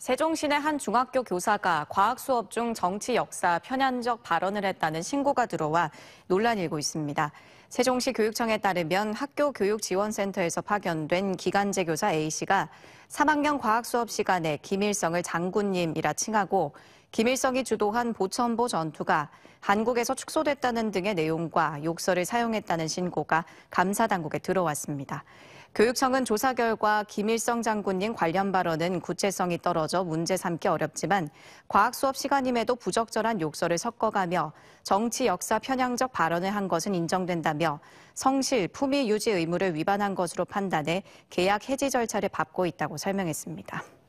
세종시내 한 중학교 교사가 과학 수업 중 정치 역사 편향적 발언을 했다는 신고가 들어와 논란이 일고 있습니다. 세종시 교육청에 따르면 학교 교육지원센터에서 파견된 기간제 교사 A씨가 3학년 과학 수업 시간에 김일성을 장군님이라 칭하고 김일성이 주도한 보천보 전투가 한국에서 축소됐다는 등의 내용과 욕설을 사용했다는 신고가 감사 당국에 들어왔습니다. 교육청은 조사 결과 김일성 장군님 관련 발언은 구체성이 떨어져 문제 삼기 어렵지만 과학 수업 시간임에도 부적절한 욕설을 섞어가며 정치 역사 편향적 발언을 한 것은 인정된다며 성실, 품위 유지 의무를 위반한 것으로 판단해 계약 해지 절차를 밟고 있다고 설명했습니다.